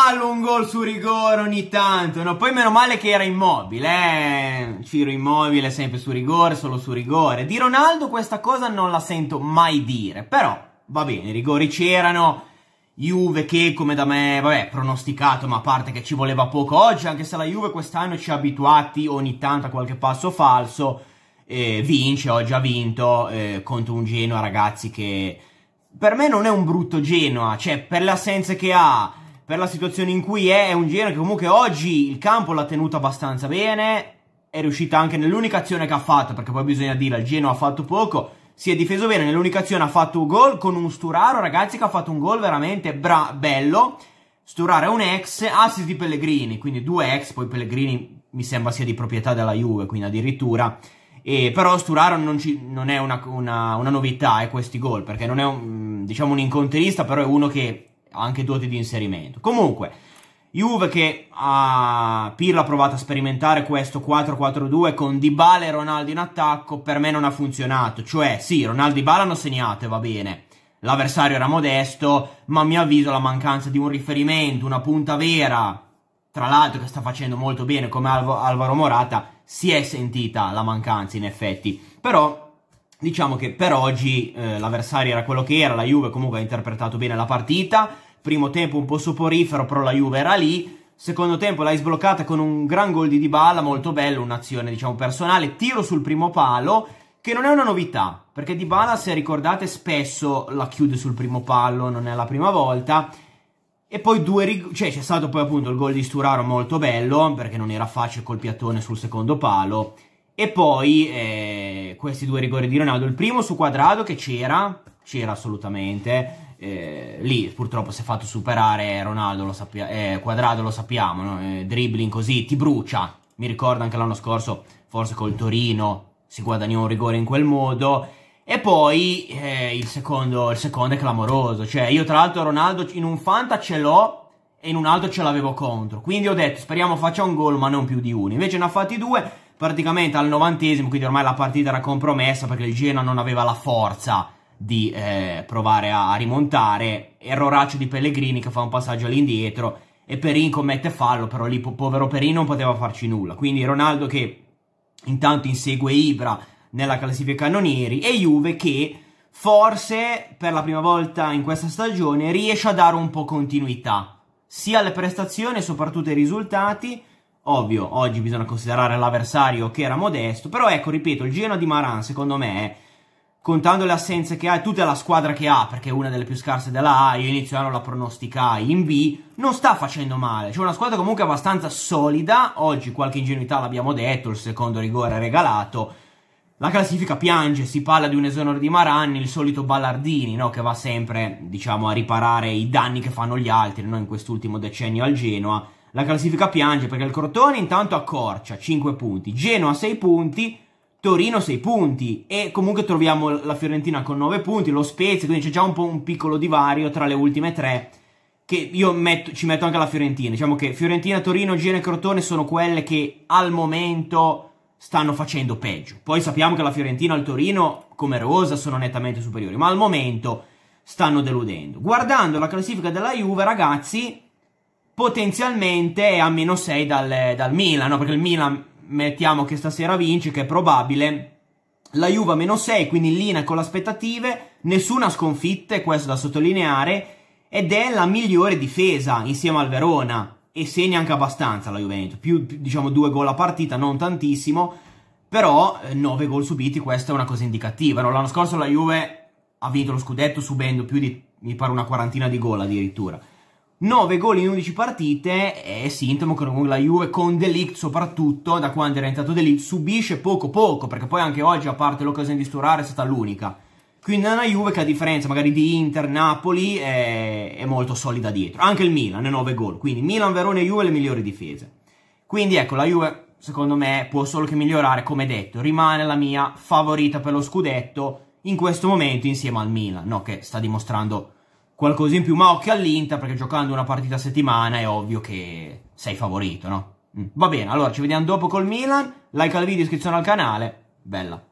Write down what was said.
fallo un gol su rigore ogni tanto. No, poi meno male che era immobile, eh. Ciro immobile sempre su rigore, solo su rigore. Di Ronaldo questa cosa non la sento mai dire, però va bene, i rigori c'erano. Juve che come da me, vabbè, pronosticato, ma a parte che ci voleva poco oggi, anche se la Juve quest'anno ci ha abituati ogni tanto a qualche passo falso, eh, vince, oggi ha vinto eh, contro un Genoa, ragazzi, che per me non è un brutto Genoa, cioè per le assenze che ha, per la situazione in cui è, è un Genoa che comunque oggi il campo l'ha tenuto abbastanza bene, è riuscita anche nell'unica azione che ha fatto, perché poi bisogna dire, il Genoa ha fatto poco, si è difeso bene, nell'unica azione ha fatto un gol con un Sturaro, ragazzi, che ha fatto un gol veramente bello, Sturaro è un ex, assist di Pellegrini, quindi due ex, poi Pellegrini mi sembra sia di proprietà della Juve, quindi addirittura... E, però Sturaro non, ci, non è una, una, una novità, eh, questi gol, perché non è un, diciamo, un inconterista, però è uno che anche doti di inserimento. Comunque, Juve che a Pirlo ha provato a sperimentare questo 4-4-2 con Dybala e Ronaldo in attacco, per me non ha funzionato. Cioè, sì, Ronaldo e Dybala hanno segnato e va bene. L'avversario era modesto, ma a mio avviso la mancanza di un riferimento, una punta vera, tra l'altro che sta facendo molto bene come Alv Alvaro Morata, si è sentita la mancanza in effetti. Però Diciamo che per oggi eh, l'avversario era quello che era, la Juve comunque ha interpretato bene la partita, primo tempo un po' soporifero, però la Juve era lì, secondo tempo l'hai sbloccata con un gran gol di Dybala, molto bello, un'azione diciamo personale, tiro sul primo palo, che non è una novità, perché Dybala, se ricordate, spesso la chiude sul primo palo, non è la prima volta, e poi due rigori, cioè c'è stato poi appunto il gol di Sturaro molto bello, perché non era facile col piattone sul secondo palo, e poi eh, questi due rigori di Ronaldo, il primo su quadrato che c'era, c'era assolutamente, eh, lì purtroppo si è fatto superare Ronaldo, lo sappia- eh, quadrato lo sappiamo, no? Eh, dribbling così ti brucia, mi ricordo anche l'anno scorso forse col Torino si guadagnò un rigore in quel modo. E poi eh, il, secondo, il, secondo, è clamoroso. Cioè, io tra l'altro Ronaldo in un Fanta ce l'ho e in un altro ce l'avevo contro. Quindi ho detto, speriamo faccia un gol, ma non più di uno. Invece ne ha fatti due praticamente al novantesimo, quindi ormai la partita era compromessa perché il Genoa non aveva la forza di eh, provare a, a, rimontare, erroraccio di Pellegrini che fa un passaggio all'indietro e Perin commette fallo, però lì po povero Perin non poteva farci nulla, quindi Ronaldo che intanto insegue Ibra nella classifica cannonieri e Juve che forse per la prima volta in questa stagione riesce a dare un po' continuità sia alle prestazioni soprattutto ai risultati Ovvio, oggi bisogna considerare l'avversario che era modesto, però ecco, ripeto, il Genoa di Maran, secondo me, contando le assenze che ha e tutta la squadra che ha, perché è una delle più scarse della A, io inizio l'anno la pronosticai in B, non sta facendo male. C'è una squadra comunque abbastanza solida, oggi qualche ingenuità l'abbiamo detto, il secondo rigore è regalato. La classifica piange, si parla di un esonero di Maran, il solito Ballardini, no? che va sempre diciamo, a riparare i danni che fanno gli altri no? in quest'ultimo decennio al Genoa la classifica piange perché il Crotone intanto accorcia 5 punti, Genoa 6 punti, Torino 6 punti e comunque troviamo la Fiorentina con 9 punti, lo Spezia, quindi c'è già un po' un piccolo divario tra le ultime tre che io metto, ci metto anche la Fiorentina. Diciamo che Fiorentina, Torino, Genoa e Crotone sono quelle che al momento stanno facendo peggio. Poi sappiamo che la Fiorentina e il Torino come rosa sono nettamente superiori, ma al momento stanno deludendo. Guardando la classifica della Juve, ragazzi, potenzialmente è a meno 6 dal, dal Milan, no? perché il Milan mettiamo che stasera vince, che è probabile. La Juve a meno 6, quindi in linea con le aspettative, nessuna sconfitta, è questo da sottolineare, ed è la migliore difesa insieme al Verona, e segna anche abbastanza la Juventus, più, più diciamo due gol a partita, non tantissimo, però 9 eh, gol subiti, questa è una cosa indicativa, no? l'anno scorso la Juve ha vinto lo scudetto subendo più di, mi pare, una quarantina di gol addirittura. 9 gol in 11 partite è sintomo che la Juve con Delict soprattutto da quando era entrato Delict subisce poco poco perché poi anche oggi a parte l'occasione di Sturare è stata l'unica quindi è una Juve che a differenza magari di Inter, Napoli è, è molto solida dietro anche il Milan è 9 gol quindi Milan, Verone e Juve le migliori difese quindi ecco la Juve secondo me può solo che migliorare come detto rimane la mia favorita per lo scudetto in questo momento insieme al Milan no? che sta dimostrando qualcosa in più, ma occhio all'Inter perché giocando una partita a settimana è ovvio che sei favorito, no? Mm. Va bene, allora ci vediamo dopo col Milan, like al video, iscrizione al canale, bella.